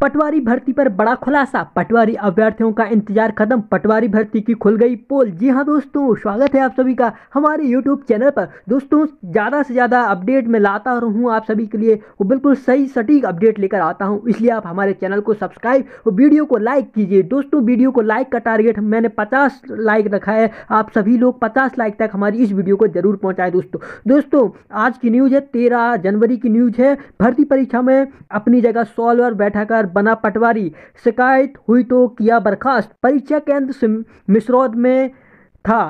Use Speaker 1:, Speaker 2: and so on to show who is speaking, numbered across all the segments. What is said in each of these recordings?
Speaker 1: पटवारी भर्ती पर बड़ा खुलासा पटवारी अभ्यर्थियों का इंतजार खत्म पटवारी भर्ती की खुल गई पोल जी हाँ दोस्तों स्वागत है आप सभी का हमारे यूट्यूब चैनल पर दोस्तों ज़्यादा से ज़्यादा अपडेट मैं लाता रहूँ आप सभी के लिए वो बिल्कुल सही सटीक अपडेट लेकर आता हूँ इसलिए आप हमारे चैनल को सब्सक्राइब और वीडियो को लाइक कीजिए दोस्तों वीडियो को लाइक का टारगेट मैंने पचास लाइक रखा है आप सभी लोग पचास लाइक तक हमारी इस वीडियो को जरूर पहुँचाएं दोस्तों दोस्तों आज की न्यूज़ है तेरह जनवरी की न्यूज़ है भर्ती परीक्षा में अपनी जगह सॉल्वर बैठा बना पटवारी शिकायत हुई तो किया बर्खास्त परीक्षा केंद्र मिश्रौद में था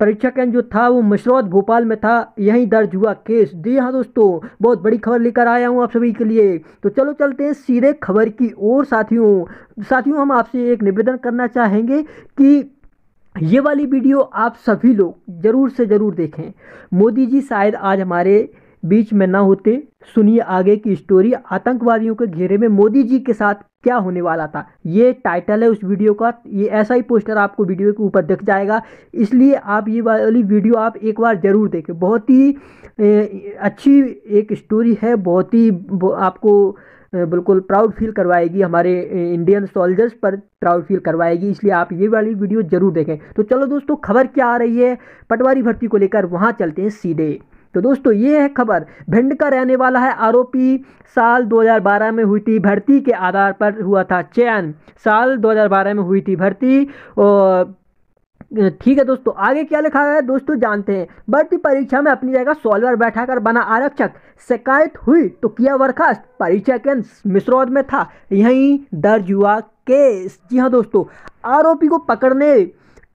Speaker 1: परीक्षा केंद्र जो था वो मिश्रौद भोपाल में था यहीं दर्ज हुआ केस जी हाँ दोस्तों बहुत बड़ी खबर लेकर आया हूँ आप सभी के लिए तो चलो चलते हैं सीधे खबर की ओर साथियों साथियों हम आपसे एक निवेदन करना चाहेंगे कि ये वाली वीडियो आप सभी लोग ज़रूर से ज़रूर देखें मोदी जी शायद आज हमारे बीच में ना होते सुनिए आगे की स्टोरी आतंकवादियों के घेरे में मोदी जी के साथ क्या होने वाला था ये टाइटल है उस वीडियो का ये ऐसा ही पोस्टर आपको वीडियो के ऊपर दिख जाएगा इसलिए आप ये वाली वीडियो आप एक बार ज़रूर देखें बहुत ही अच्छी एक स्टोरी है बहुत ही आपको बिल्कुल प्राउड फील करवाएगी हमारे इंडियन सोल्जर्स पर प्राउड फील करवाएगी इसलिए आप ये वाली वीडियो ज़रूर देखें तो चलो दोस्तों खबर क्या आ रही है पटवारी भर्ती को लेकर वहाँ चलते हैं सीधे तो दोस्तों ये है खबर भिंड का रहने वाला है आरोपी साल 2012 में हुई थी भर्ती के आधार पर हुआ था चयन साल 2012 में हुई थी भर्ती और ठीक है दोस्तों आगे क्या लिखा है दोस्तों जानते हैं भर्ती परीक्षा में अपनी जगह सॉल्वर कर बना आरक्षक शिकायत हुई तो किया बर्खास्त परीक्षा के मिसरौद में था यहीं दर्ज हुआ केस जी हाँ दोस्तों आरोपी को पकड़ने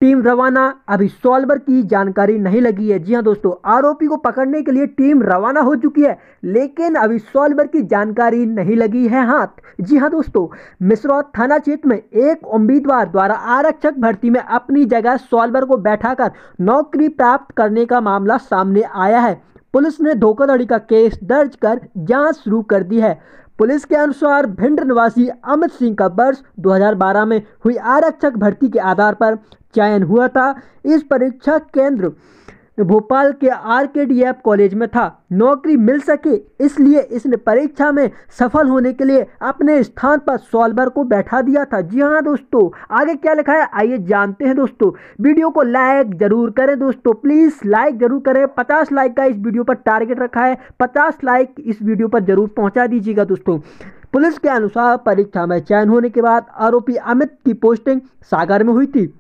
Speaker 1: टीम रवाना अभी सॉल्वर की जानकारी नहीं लगी है जी हाँ दोस्तों आरोपी को पकड़ने के लिए टीम रवाना हो चुकी है लेकिन अभी सॉल्वर की जानकारी नहीं लगी है हाथ जी हाँ दोस्तों मिश्रौत थाना क्षेत्र में एक उम्मीदवार द्वारा आरक्षक भर्ती में अपनी जगह सॉल्वर को बैठाकर नौकरी प्राप्त करने का मामला सामने आया है पुलिस ने धोखाधड़ी का केस दर्ज कर जांच शुरू कर दी है पुलिस के अनुसार भिंड निवासी अमित सिंह का वर्ष 2012 में हुई आरक्षक भर्ती के आधार पर चयन हुआ था इस परीक्षा केंद्र भोपाल के आर के डी एफ कॉलेज में था नौकरी मिल सके इसलिए इसने परीक्षा में सफल होने के लिए अपने स्थान पर सॉल्वर को बैठा दिया था जी हाँ दोस्तों आगे क्या लिखा है आइए जानते हैं दोस्तों वीडियो को लाइक जरूर करें दोस्तों प्लीज़ लाइक जरूर करें पचास लाइक का इस वीडियो पर टारगेट रखा है पचास लाइक इस वीडियो पर जरूर पहुँचा दीजिएगा दोस्तों पुलिस के अनुसार परीक्षा में चयन होने के बाद आरोपी अमित की पोस्टिंग सागर में हुई थी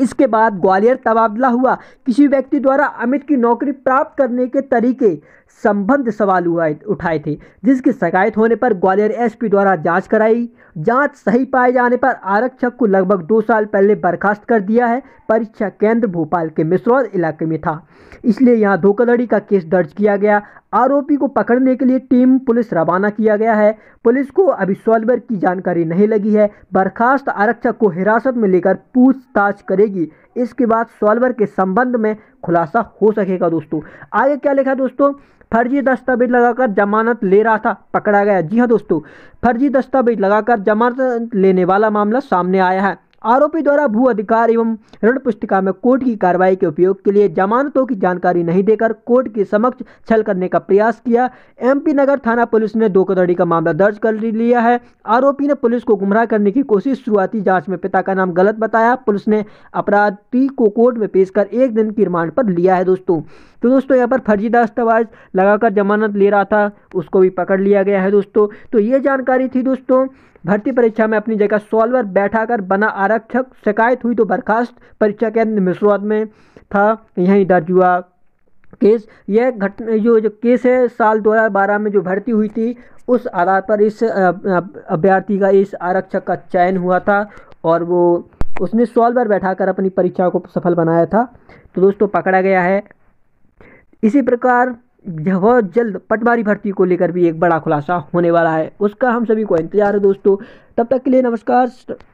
Speaker 1: इसके बाद ग्वालियर तबादला हुआ किसी व्यक्ति द्वारा अमित की नौकरी प्राप्त करने के तरीके संबंध सवाल उठाए थे जिसकी शिकायत होने पर ग्वालियर एसपी द्वारा जांच कराई जांच सही पाए जाने पर आरक्षक को लगभग दो साल पहले बर्खास्त कर दिया है परीक्षा केंद्र भोपाल के मिसरौद इलाके में था इसलिए यहाँ धोखाधड़ी का केस दर्ज किया गया आरोपी को पकड़ने के लिए टीम पुलिस रवाना किया गया है पुलिस को अभी सॉल्वर की जानकारी नहीं लगी है बर्खास्त आरक्षक को हिरासत में लेकर पूछताछ करेगी इसके बाद सॉल्वर के संबंध में खुलासा हो सकेगा दोस्तों आगे क्या लिखा दोस्तों फर्जी दस्तावेज लगाकर जमानत ले रहा था पकड़ा गया जी हाँ दोस्तों फर्जी दस्तावेज लगाकर जमानत लेने वाला मामला सामने आया है आरोपी द्वारा भू अधिकार एवं ऋण पुस्तिका में कोर्ट की कार्रवाई के उपयोग के लिए जमानतों की जानकारी नहीं देकर कोर्ट के समक्ष छल करने का प्रयास किया एमपी नगर थाना पुलिस ने धोखाधड़ी का मामला दर्ज कर लिया है आरोपी ने पुलिस को गुमराह करने की कोशिश शुरुआती जांच में पिता का नाम गलत बताया पुलिस ने अपराधी को कोर्ट में पेश कर एक दिन की रिमांड पर लिया है दोस्तों तो दोस्तों यहाँ पर फर्जी दस्तावेज लगाकर जमानत ले रहा था उसको भी पकड़ लिया गया है दोस्तों तो ये जानकारी थी दोस्तों भर्ती परीक्षा में अपनी जगह सॉल्वर बैठाकर बना आरक्षक शिकायत हुई तो बर्खास्त परीक्षा केंद्र मिसरोद में था यहीं दर्ज हुआ केस यह घटना जो जो केस है साल 2012 में जो भर्ती हुई थी उस आधार पर इस अभ्यर्थी का इस आरक्षक का चयन हुआ था और वो उसने सॉल्वर बैठाकर अपनी परीक्षा को सफल बनाया था तो दोस्तों पकड़ा गया है इसी प्रकार बहुत जल्द पटवारी भर्ती को लेकर भी एक बड़ा खुलासा होने वाला है उसका हम सभी को इंतजार है दोस्तों तब तक के लिए नमस्कार